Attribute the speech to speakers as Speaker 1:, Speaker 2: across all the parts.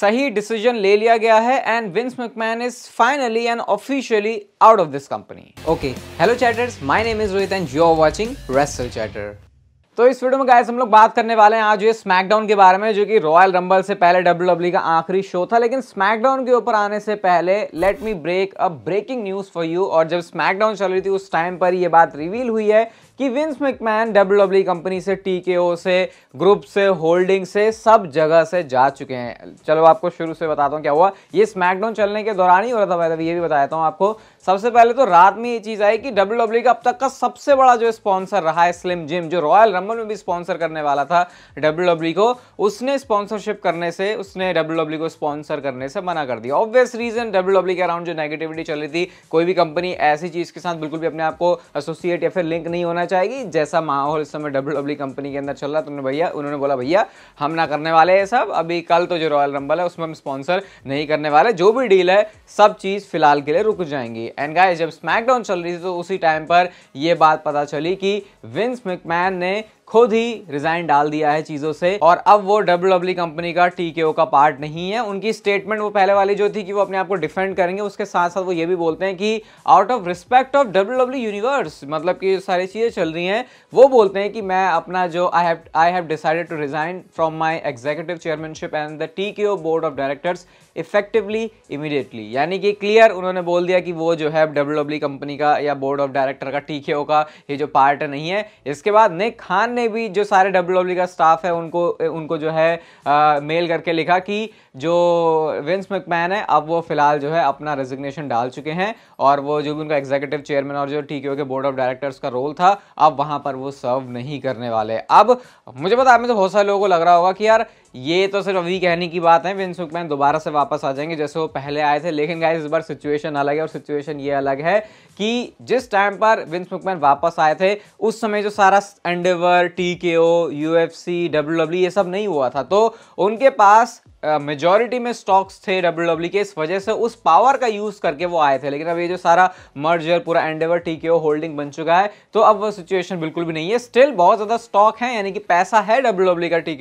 Speaker 1: सही डिसीजन ले लिया गया है and Vince McMahon is finally and officially out of this company okay hello chatters my name is Rohit and you are watching wrestle chatter तो इस video में guys हम लोग बात करने वाले हैं आज ये स्मैकडाउन के बारे में जो कि रॉयल रंबल से पहले डब्ल्यू डब्ल्यू e का आखिरी शो था लेकिन स्मैकडाउन के ऊपर आने से पहले let me break a breaking news for you और जब स्मैकडाउन चल रही थी उस टाइम पर ये बात रिवील हुई है कि विंस मैकमैन डब्ल्यू कंपनी से ओ से ग्रुप से होल्डिंग से सब जगह से जा चुके हैं चलो आपको शुरू से बताता हूँ क्या हुआ ये स्मैकडाउन चलने के दौरान ही हो रहा था वैसे ये भी बताया हूँ आपको सबसे पहले तो रात में ये चीज़ आई कि डब्ल्यू का अब तक का सबसे बड़ा जो स्पॉन्सर रहा है स्लिम जिम जो रॉयल रंबल में भी स्पॉन्सर करने वाला था डब्ल्यू डब्ल्यू को उसने स्पॉन्सरशिप करने से उसने डब्ल्यू को स्पॉन्सर करने से मना कर दिया ऑब्वियस रीजन डब्ल्यू के अराउंड जो नेगेटिविटी चल रही थी कोई भी कंपनी ऐसी चीज़ के साथ बिल्कुल भी अपने आप को एसोसिएट या फिर लिंक नहीं होना चाहेगी जैसा माहौल इस समय डब्ल्यू डब्ल्यू e कंपनी के अंदर चल रहा है तुमने भैया उन्होंने बोला भैया हम ना करने वाले हैं सब अभी कल तो जो रॉयल रंबल है उसमें हम स्पॉन्सर नहीं करने वाले जो भी डील है सब चीज़ फिलहाल के लिए रुक जाएंगी एंड गाय जब स्मैकडाउन चल रही थी तो उसी टाइम पर यह बात पता चली कि विंस मिकमैन ने खुद ही रिजाइन डाल दिया है चीजों से और अब वो डब्ल्यू कंपनी का टीकेओ का पार्ट नहीं है उनकी स्टेटमेंट वो पहले वाली जो थी कि वो अपने आप को डिफेंड करेंगे उसके साथ साथ वो ये भी बोलते हैं कि out of respect of W universe मतलब कि सारी चीजें चल रही हैं वो बोलते हैं कि मैं अपना जो I have I have decided to resign from my executive chairmanship and the टी board of directors effectively immediately यानी कि क्लियर उन्होंने बोल दिया कि वो जो है डब्ल्यू कंपनी का या बोर्ड ऑफ डायरेक्टर का टी का ये जो पार्ट नहीं है इसके बाद ने खान ने भी जो सारे डब्ल्यू डब्ल्यू e का स्टाफ है उनको उनको जो है आ, मेल करके लिखा कि जो विंस मैकमैन है अब वो फिलहाल जो है अपना रेजिग्नेशन डाल चुके हैं और वो जो भी उनका एग्जीक्यूटिव चेयरमैन और जो टी के बोर्ड ऑफ डायरेक्टर्स का रोल था अब वहाँ पर वो सर्व नहीं करने वाले अब मुझे पता आप में तो बहुत सारे लोगों को लग रहा होगा कि यार ये तो सिर्फ अभी कहने की बात है विंस मैन दोबारा से वापस आ जाएंगे जैसे वो पहले आए थे लेकिन गाइज इस बार सिचुएशन अलग है और सिचुएशन ये अलग है कि जिस टाइम पर विंस मैन वापस आए थे उस समय जो सारा एंडेवर टी के ओ यू डब्ल्यू डब्ल्यू ये सब नहीं हुआ था तो उनके पास मेजोरिटी में स्टॉक्स थे डब्ल्यू डब्ल्यू e के इस वजह से उस पावर का यूज़ करके वो आए थे लेकिन अब ये जो सारा मर्जर पूरा एंडेवर टी के होल्डिंग बन चुका है तो अब वो सिचुएशन बिल्कुल भी नहीं है स्टिल बहुत ज़्यादा स्टॉक है यानी कि पैसा है डब्ल्यू डब्ल्यू e का टी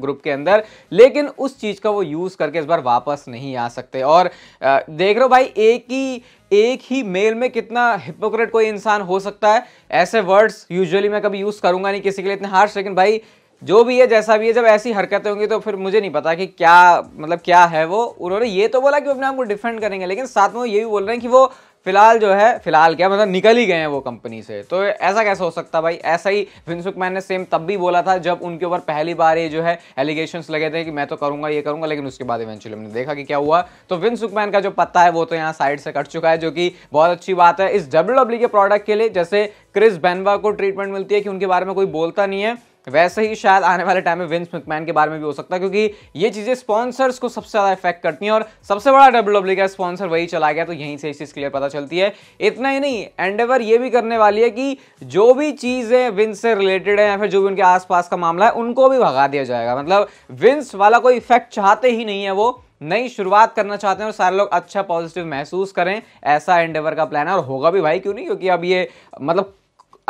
Speaker 1: ग्रुप के अंदर लेकिन उस चीज़ का वो यूज़ करके इस बार वापस नहीं आ सकते और देख रहे हो भाई एक ही एक ही मेल में कितना हिपोक्रेट कोई इंसान हो सकता है ऐसे वर्ड्स यूजुअली मैं कभी यूज़ करूंगा नहीं किसी के लिए इतने हार्श लेकिन भाई जो भी है जैसा भी है जब ऐसी हरकतें होंगी तो फिर मुझे नहीं पता कि क्या मतलब क्या है वो उन्होंने ये तो बोला कि वो अपने आप को डिफेंड करेंगे लेकिन साथ में वो ये भी बोल रहे हैं कि वो फिलहाल जो है फिलहाल क्या मतलब निकल ही गए हैं वो कंपनी से तो ऐसा कैसे हो सकता भाई ऐसा ही विंसुक मैन ने सेम तब भी बोला था जब उनके ऊपर पहली बार ये जो है एलिगेशन लगे थे कि मैं तो करूंगा ये करूंगा लेकिन उसके बाद इवेंचुअली हमने देखा कि क्या हुआ तो विंसुक मैन का जो पत्ता है वो तो यहाँ साइड से कट चुका है जो कि बहुत अच्छी बात है इस डब्ल्यू e के प्रोडक्ट के लिए जैसे क्रिस बैनवा को ट्रीटमेंट मिलती है कि उनके बारे में कोई बोलता नहीं है वैसे ही शायद आने वाले टाइम में विंस मैकमैन के बारे में भी हो सकता है क्योंकि ये चीज़ें स्पॉन्सर्स को सबसे ज़्यादा इफेक्ट करती हैं और सबसे बड़ा डब्ल्यू डब्ल्यू e का स्पॉन्सर वही चला गया तो यहीं से इस चीज़ क्लियर पता चलती है इतना ही नहीं एंडेवर ये भी करने वाली है कि जो भी चीज़ें विंस से रिलेटेड है या फिर जो भी उनके आस का मामला है उनको भी भगा दिया जाएगा मतलब विंस वाला कोई इफेक्ट चाहते ही नहीं है वो नई शुरुआत करना चाहते हैं और सारे लोग अच्छा पॉजिटिव महसूस करें ऐसा एंडेवर का प्लान है और होगा भी भाई क्यों नहीं क्योंकि अब ये मतलब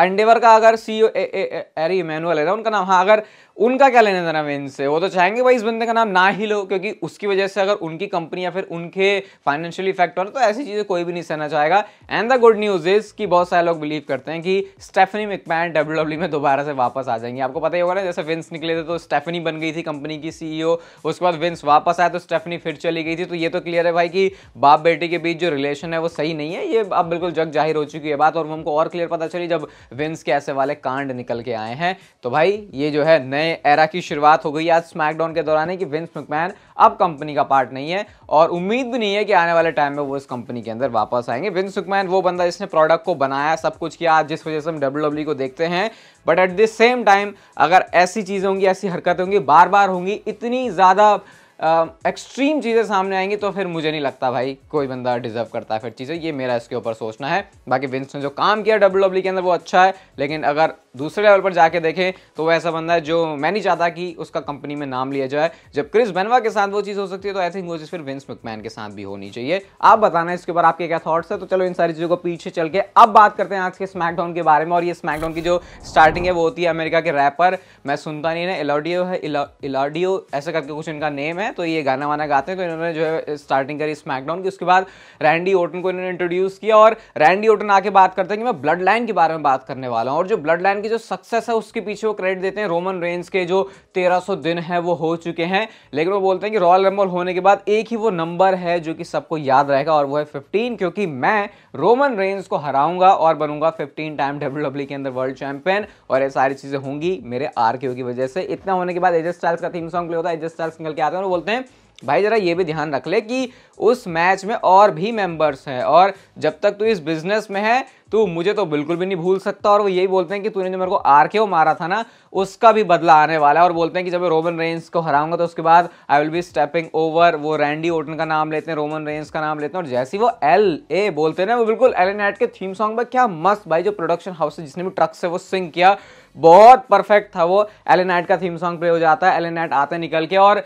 Speaker 1: अंडेवर का अगर सी अरे इमेनुअल है ना उनका नाम हाँ अगर उनका क्या लेने देना मेन से वो तो चाहेंगे भाई इस बंदे का नाम ना ही लो क्योंकि उसकी वजह से अगर उनकी कंपनी या फिर उनके फाइनेंशियल इफेक्ट हो रहा तो ऐसी चीज़ें कोई भी नहीं सहना चाहेगा and the good news is कि बहुत सारे लोग बिलीव करते हैं कि स्टेफनी मिकमैन डब्ल्यू डब्ल्यू में दोबारा से वापस आ जाएंगे आपको पता ही होगा ना जैसे विंस निकले थे तो स्टेफनी बन गई थी कंपनी की सीईओ e उसके बाद विंस वापस आया तो स्टेफनी फिर चली गई थी तो ये तो क्लियर है भाई कि बाप बेटे के बीच जो रिलेशन है वो सही नहीं है ये अब बिल्कुल जग जाहिर हो चुकी है बात और हमको और क्लियर पता चली जब विंस के ऐसे वाले कांड निकल के आए हैं तो भाई ये जो है नए एरा की शुरुआत हो गई आज स्मैकडाउन के दौरान कि विंस मकमैन अब कंपनी का पार्ट नहीं है और उम्मीद भी नहीं है कि आने वाले टाइम में वो इस कंपनी के अंदर वापस आएंगे विंस मकमैन वो बंदा जिसने प्रोडक्ट को बनाया सब कुछ किया आज जिस वजह से हम डब्ल्यू e को देखते हैं but at the same time अगर ऐसी चीज़ होंगी ऐसी हरकतें होंगी बार बार होंगी इतनी ज़्यादा एक्सट्रीम चीज़ें सामने आएंगी तो फिर मुझे नहीं लगता भाई कोई बंदा डिजर्व करता है फिर चीज़ें ये मेरा इसके ऊपर सोचना है बाकी विंस ने जो काम किया डब्ल्यू डब्ल्यू के अंदर वो अच्छा है लेकिन अगर दूसरे लेवल पर जाके देखें तो वो ऐसा बंदा है जो मैं नहीं चाहता कि उसका कंपनी में नाम लिया जाए जब क्रिस बेनवा के साथ वो चीज़ हो सकती है तो आई थिंक वो चीज़ फिर विंस मकमैन के साथ भी होनी चाहिए आप बताना इसके ऊपर आपके क्या थाट्स है तो चलो इन सारी चीज़ों को पीछे चल के अब बात करते हैं आज के स्मैकडाउन के बारे में और ये स्मैकडाउन की जो स्टार्टिंग है वो होती है अमेरिका के रैपर मैं सुनता नहीं ना इलाडियो है इलाडियो ऐसा करके कुछ इनका नेम है हैं तो ये गाना वाना गाते हैं तो इन्होंने जो है स्टार्टिंग करी स्मैकडाउन की उसके बाद रैंडी ओटन को इन्होंने इंट्रोड्यूस किया और रैंडी ओटन आके बात करते हैं कि मैं ब्लड लाइन के बारे में बात करने वाला हूँ और जो ब्लड लाइन की जो सक्सेस है उसके पीछे वो क्रेडिट देते हैं रोमन रेंज के जो तेरह दिन है वो हो चुके हैं लेकिन वो बोलते हैं कि रॉयल रंबल होने के बाद एक ही वो नंबर है जो कि सबको याद रहेगा और वो है फिफ्टीन क्योंकि मैं रोमन रेंज को हराऊंगा और बनूंगा फिफ्टीन टाइम डब्ल्यू के अंदर वर्ल्ड चैंपियन और ये सारी चीज़ें होंगी मेरे आर की वजह से इतना होने के बाद एजेस स्टाइल्स का थीम सॉन्ग प्ले होता है एजेस स्टाइल्स निकल के आते हैं और बोलते हैं भाई ज़रा ये भी ध्यान रख ले कि उस मैच में और भी मेंबर्स हैं और जब तक तू इस बिज़नेस में है तो मुझे तो बिल्कुल भी नहीं भूल सकता और वो यही बोलते हैं कि तूने जो मेरे को आर के मारा था ना उसका भी बदला आने वाला है और बोलते हैं कि जब मैं रोमन रेंस को हराऊंगा तो उसके बाद I will be stepping over वो रैंडी ओटन का नाम लेते हैं रोमन रेंस का नाम लेते हैं और जैसे वो एल ए बोलते हैं ना वो बिल्कुल एल एन एट के थीम सॉन्ग पर क्या मस्त भाई जो प्रोडक्शन हाउस है जिसने भी ट्रक से वो सिंग किया बहुत परफेक्ट था वो एलेनाइट नाइट का थीम सॉन्ग प्ले हो जाता है एलेनाइट नाइट आते निकल के और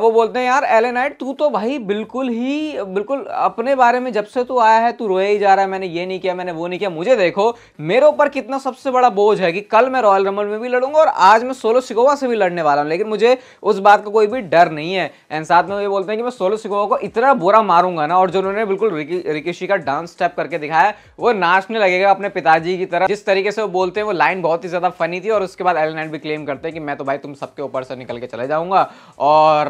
Speaker 1: वो बोलते हैं यार एलेनाइट नाइट तू तो भाई बिल्कुल ही बिल्कुल अपने बारे में जब से तू आया है तू रोए ही जा रहा है मैंने ये नहीं किया मैंने वो नहीं किया मुझे देखो मेरे ऊपर कितना सबसे बड़ा बोझ है कि कल मैं रॉयल रमल में भी लड़ूंगा और आज मैं सोलो सिकोवा से भी लड़ने वाला हूँ लेकिन मुझे उस बात का कोई भी डर नहीं है एंड साथ में ये बोलते हैं कि मैं सोलो सिकोवा को इतना बुरा मारूंगा ना और जो उन्होंने बिल्कुल रिकेशी का डांस स्टेप करके दिखाया वो नाचने लगेगा अपने पिताजी की तरह जिस तरीके से वो बोलते हैं वो लाइन बहुत ही ज़्यादा फनी बनी थी और उसके बाद एलन भी क्लेम करते हैं कि मैं तो भाई तुम सबके ऊपर से निकल के चले जाऊंगा और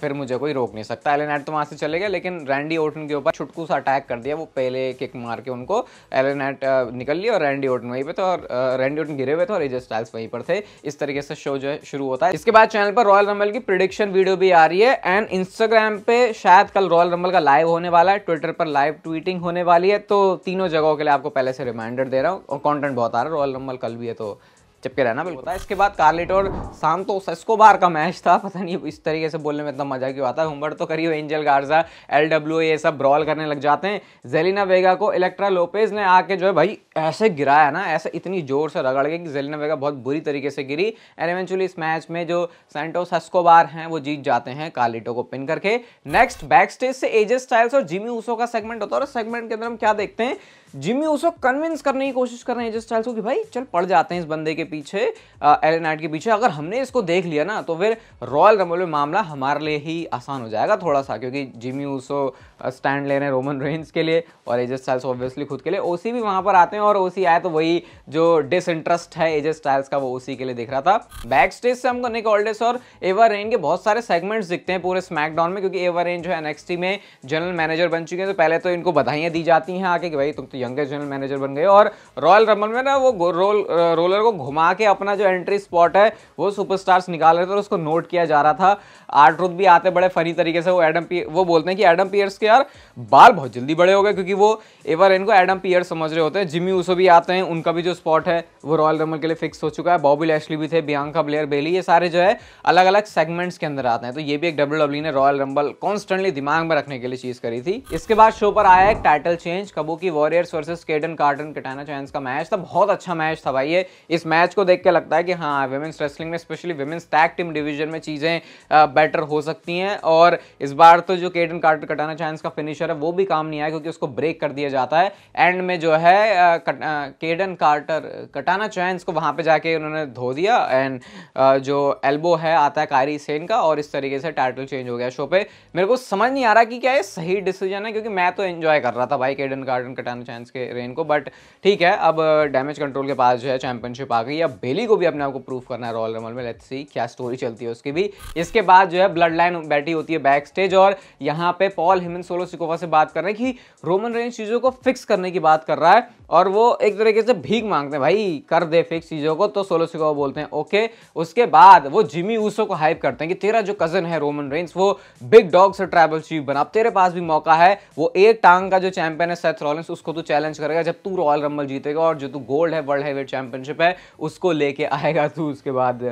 Speaker 1: फिर मुझे कोई रोक नहीं सकता एल एड तो वहाँ से चले गए लेकिन रैंडी ओटन के ऊपर छुटकू सा अटैक कर दिया वो पहले किक मार के उनको एल एट निकल लिया और रैंडी ओटन वहीं पर था और रैंडी ओटन गिरे हुए थे और एजे स्टाइल्स वहीं पर थे इस तरीके से शो जो है शुरू होता है इसके बाद चैनल पर रॉयल रंबल की प्रिडिक्शन वीडियो भी आ रही है एंड इंस्टाग्राम पर शायद कल रॉयल रंबल का लाइव होने वाला है ट्विटर पर लाइव ट्वीटिंग होने वाली है तो तीनों जगहों के लिए आपको पहले से रिमाइंडर दे रहा हूँ और कॉन्टेंट बहुत आ रहा है रॉयल रंबल कल भी है तो चिपके रहना बिल्कुल इसके बाद कार्लेट और शाम तो सेस्कोबार का मैच था पता नहीं इस तरीके से बोलने में इतना मजा क्यों आता है हुम्बर तो करियो एंजल गार्जा एल डब्ल्यू ये सब ब्रॉल करने लग जाते हैं जेलिना वेगा को इलेक्ट्रा लोपेज ने आके जो है भाई ऐसे गिराया ना ऐसे इतनी जोर से रगड़ गए कि जेलिना वेगा बहुत बुरी तरीके से गिरी एंड इवेंचुअली इस मैच में जो सेंटोस हस्कोबार हैं वो जीत जाते हैं कार्लेटो को पिन करके नेक्स्ट बैक स्टेज से एजेस स्टाइल्स और जिमी ऊसो का सेगमेंट होता है और सेगमेंट के अंदर हम क्या देखते हैं जिमी ऊसो कन्विंस करने की कोशिश कर रहे हैं एजे स्टाइल्स को कि भाई चल पड़ जाते हैं इस बंदे के पीछे पीछे एलन नाइट के पीछे अगर हमने इसको देख लिया ना तो फिर रॉयल रंबल में मामला हमारे लिए ही आसान हो जाएगा थोड़ा सा क्योंकि जिमी उसो स्टैंड ले रहे हैं रोमन रेंस के लिए और एजे स्टाइल्स ऑब्वियसली खुद के लिए ओसी भी वहाँ पर आते हैं और ओसी आए तो वही जो डिसइंटरेस्ट है एजे स्टाइल्स का वो ओसी के लिए दिख रहा था बैक स्टेज से हमको निक ऑल्डेस और एवर रेन के बहुत सारे सेगमेंट्स दिखते हैं पूरे स्मैकडाउन में क्योंकि एवर रेन जो है एनएक्सटी में जनरल मैनेजर बन चुके हैं तो पहले तो इनको बधाइयाँ दी जाती हैं आके कि भाई तुम तो यंगेस्ट जनरल मैनेजर बन गए और रॉयल रंबल में ना वो रोल रोलर को घुमा घुमा के अपना जो एंट्री स्पॉट है वो सुपरस्टार्स निकाल रहे थे और उसको नोट किया जा रहा था आर्ट रुद भी आते बड़े फनी तरीके से वो एडम पी वो बोलते हैं कि एडम पियर्स के यार बाल बहुत जल्दी बड़े हो गए क्योंकि वो एक बार इनको एडम पियर्स समझ रहे होते हैं जिमी उसो भी आते हैं उनका भी जो स्पॉट है वो रॉयल रमल के लिए फिक्स हो चुका है बॉबी लैशली भी थे बियांका ब्लेयर बेली ये सारे जो है अलग अलग सेगमेंट्स के अंदर आते हैं तो ये भी एक डब्ल्यू डब्ल्यू e ने रॉयल रंबल कॉन्स्टेंटली दिमाग में रखने के लिए चीज करी थी इसके बाद शो पर आया एक title change Kabuki Warriors versus Kayden Carter Katana Chance का मैच था बहुत अच्छा मैच था भाई ये इस मैच मैच को देख के लगता है कि हाँ वेमेंस रेसलिंग में specially women's tag team division में चीज़ें बेटर हो सकती हैं और इस बार तो जो केडन कार्टर कटाना चाइन्स का फिनिशर है वो भी काम नहीं आया क्योंकि उसको ब्रेक कर दिया जाता है एंड में जो है केडन कार्टर कटाना चाइन्स को वहाँ पर जाके उन्होंने धो दिया एंड जो एल्बो है आता है कारी सेन का और इस तरीके से टाइटल चेंज हो गया शो पे मेरे को समझ नहीं आ रहा कि क्या ये सही डिसीजन है क्योंकि मैं तो एंजॉय कर रहा था भाई केडन कार्टन कटाना चाइन्स के रेन को बट ठीक है अब डैमेज कंट्रोल के पास जो है चैंपियनशिप आ गई रही बेली को भी अपने आपको प्रूफ करना है रॉयल रमल में लेट्स सी क्या स्टोरी चलती है उसकी भी इसके बाद जो है ब्लड लाइन बैठी होती है बैक स्टेज और यहाँ पे पॉल हेमन सोलो सिकोवा से बात कर रहे हैं कि रोमन रेंज चीज़ों को फिक्स करने की बात कर रहा है और वो एक तरीके से भीख मांगते हैं भाई कर दे फिक्स चीज़ों को तो सोलो सिकोवा बोलते हैं ओके उसके बाद वो जिमी ऊसो को हाइप करते हैं कि तेरा जो कज़न है रोमन रेंज वो बिग डॉग से ट्राइबल चीफ बना अब तेरे पास भी मौका है वो एक टांग का जो चैंपियन है सेथ रॉलिंस उसको तो चैलेंज करेगा जब तू रॉयल रंबल जीतेगा और जो तू गोल्ड है वर्ल्ड हेवीवेट चैंपियनशिप है उसको लेके आएगा तू उसके बाद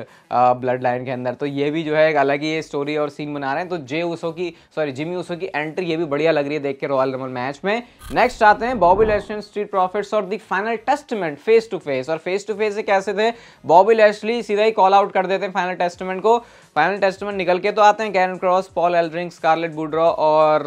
Speaker 1: ब्लड लाइन के अंदर तो ये भी जो है अलग ही स्टोरी और सीन बना रहे हैं तो जे उसो की सॉरी जिमी उसो की एंट्री ये भी बढ़िया लग रही है देख के रॉयल रमल मैच में नेक्स्ट आते हैं बॉबी लेस्टन स्ट्रीट प्रॉफिट्स और the Final Testament face to face और फेस टू फेस कैसे थे बॉबी लेस्टली सीधा ही कॉल आउट कर देते हैं फाइनल टेस्टमेंट को फाइनल टेस्टमेंट निकल के तो आते हैं Karrion Kross Paul Ellering Scarlett बुड्रॉ और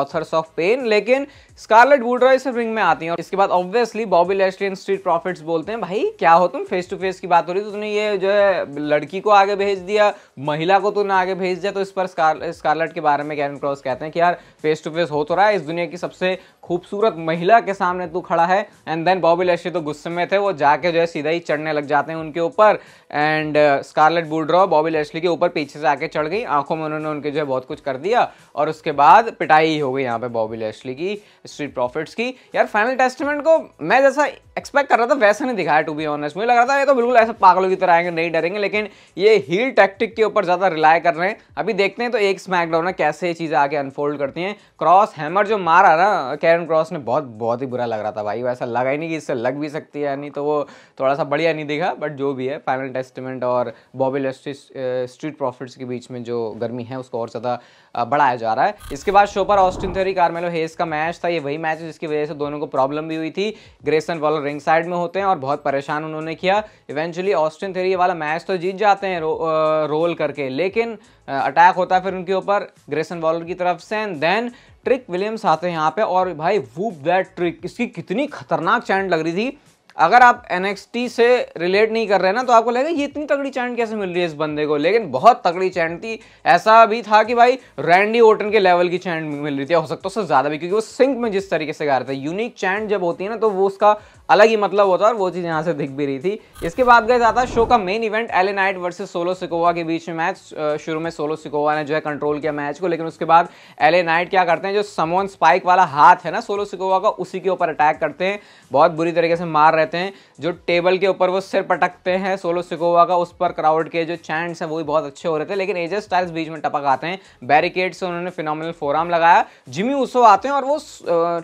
Speaker 1: ऑथर्स ऑफ पेन लेकिन स्कारलेट वुड्रॉय सिर्फ रिंग में आती है और इसके बाद obviously Bobby Lashley and Street Profits बोलते हैं भाई क्या हो तुम फेस टू फेस की बात हो रही तो तुमने ये जो है लड़की को आगे भेज दिया महिला को तुमने आगे भेज दिया तो इस पर स्कारलेट के बारे में कैरन क्रॉस कहते हैं कि यार फेस टू फेस हो तो रहा है इस दुनिया की सबसे खूबसूरत महिला के सामने तू खड़ा है एंड देन बॉबी लेस्ट्री तो गुस्से में थे वो जाके जो है सीधा ही चढ़ने लग जाते हैं उनके ऊपर and uh, Scarlett Bordeaux Bobby Lashley के ऊपर पीछे से आके चढ़ गई आंखों में उन्होंने उनके जो है बहुत कुछ कर दिया और उसके बाद पिटाई हो गई यहाँ पे बॉबी लेस्ट्री की स्ट्रीट प्रॉफिट्स की यार फाइनल टेस्टमेंट को मैं जैसा एक्सपेक्ट कर रहा था वैसा नहीं दिखाया टू बी ऑनेस्ट मुझे लग रहा था ये तो बिल्कुल ऐसे पागलों की तरह आएंगे नहीं डरेंगे लेकिन ये हील टैक्टिक के ऊपर ज़्यादा रिलाय कर रहे हैं अभी देखते हैं तो एक स्मैकडाउन है कैसे ये चीज़ें आगे अनफोल्ड करती हैं क्रॉस हैमर जो मारा ना कैरन क्रॉस ने बहुत बहुत ही बुरा लग रहा था भाई वैसा लगा ही नहीं कि इससे लग भी सकती है नहीं तो वो थोड़ा सा बढ़िया नहीं दिखा बट जो भी है फाइनल टेस्टमेंट और बॉबी लेस्ट्री स्ट्रीट प्रॉफिट्स के बीच में जो गर्मी है उसको और ज़्यादा बढ़ाया जा रहा है इसके बाद शोपर ऑस्टिन थे कार्मेलो हेस का मैच था ये वही मैच है जिसकी वजह से दोनों को प्रॉब्लम भी हुई थी ग्रेसन वॉलर रिंग साइड में होते हैं और बहुत परेशान उन्होंने किया इवेंचुअली ऑस्टिन थेरी वाला मैच तो जीत जाते हैं रो, रोल करके लेकिन अटैक होता है फिर उनके ऊपर ग्रेसन वॉलर की तरफ से एंड देन ट्रिक विलियम्स आते हैं यहाँ पे और भाई वूप दैट ट्रिक इसकी कितनी खतरनाक चैंड लग रही थी अगर आप एन से रिलेट नहीं कर रहे ना तो आपको लगेगा ये इतनी तगड़ी चैंट कैसे मिल रही है इस बंदे को लेकिन बहुत तगड़ी चैंट थी ऐसा भी था कि भाई रैंडी ओटन के लेवल की चैंट मिल रही थी हो सकता है उससे ज़्यादा भी क्योंकि वो सिंक में जिस तरीके से गा रहे थे यूनिक चैंट जब होती है ना तो वो उसका अलग ही मतलब होता है और वो चीज़ यहाँ से दिख भी रही थी इसके बाद गए जाता शो का main event LA Knight versus Solo Sikoa के बीच में मैच शुरू में सोलो सिकोवा ने जो है कंट्रोल किया मैच को लेकिन उसके बाद एले नाइट क्या करते हैं जो समोन स्पाइक वाला हाथ है ना सोलो सिकोवा का उसी के ऊपर अटैक करते हैं बहुत बुरी तरीके से मार रहते हैं जो टेबल के ऊपर वो सिर पटकते हैं सोलो सिकोवा का उस पर क्राउड के जो चैंट्स हैं वो भी बहुत अच्छे हो रहे थे लेकिन एजे स्टाइल्स बीच में टपक आते हैं बैरिकेड से उन्होंने फिनोमिनल फोराम लगाया जिमी उसो आते हैं और वो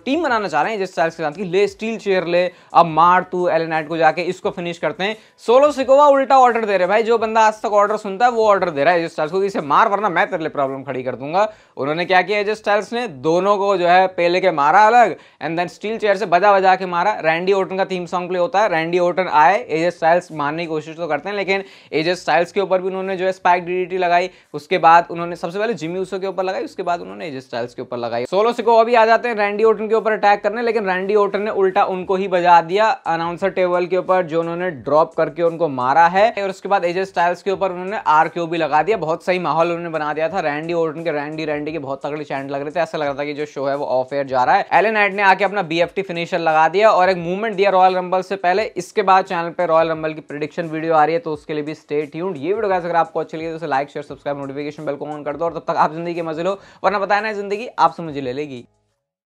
Speaker 1: टीम बनाना चाह रहे हैं एजे स्टाइल्स के साथ कि ले स्टील चेयर ले अब मार तू एल को जाके इसको फिनिश करते हैं सोलो सिकोवा उल्टा ऑर्डर दे रहे भाई जो बंदा आज तक ऑर्डर सुनता है वो ऑर्डर दे रहा है एजस्टाइल्स को इसे मार वरना मैं तेरे लिए प्रॉब्लम खड़ी कर दूंगा उन्होंने क्या किया एजस्टाइल्स ने दोनों को जो है पहले के मारा अलग एंड देन स्टील चेयर से बजा बजा के मारा रैंडी ओटन का थीम सॉन्ग प्ले होता है रैंडी ओटन आए एजे स्टाइल्स मारने की कोशिश तो करते हैं लेकिन एजस्टाइल्स के ऊपर भी उन्होंने जो है स्पाइक डी लगाई उसके बाद उन्होंने सबसे पहले जिमी उसो के ऊपर लगाई उसके बाद उन्होंने एजस्टाइल्स के ऊपर लगाई सोलो सिकोवा भी आ जाते हैं रैंडी ओटन के ऊपर अटैक करने लेकिन रैंडी ओटन ने उल्टा उनको ही बजा दिया अनाउंसर टेबल के ऊपर जो उन्होंने ड्रॉप करके उनको मारा है और उसके बाद एजे स्टाइल्स के ऊपर उन्होंने आर क्यू भी लगा दिया बहुत सही माहौल उन्होंने बना दिया था रैंडी ओर्टन के रैंडी रैंडी के बहुत तगड़े चैंड लग रहे थे ऐसा लग रहा था कि जो शो है वो ऑफ एयर जा रहा है एल एन ने आके अपना बी फिनिशर लगा दिया और एक मूवमेंट दिया रॉयल रंबल से पहले इसके बाद चैनल पर रॉयल रंबल की प्रिडिक्शन वीडियो आ रही है तो उसके लिए भी स्टेट ट्यून्ड ये वीडियो अगर आपको अच्छी लगी तो like share subscribe notification bell को ऑन कर दो और तब तक आप जिंदगी के मजे लो वरना बताया ना जिंदगी आपसे मुझे ले लेगी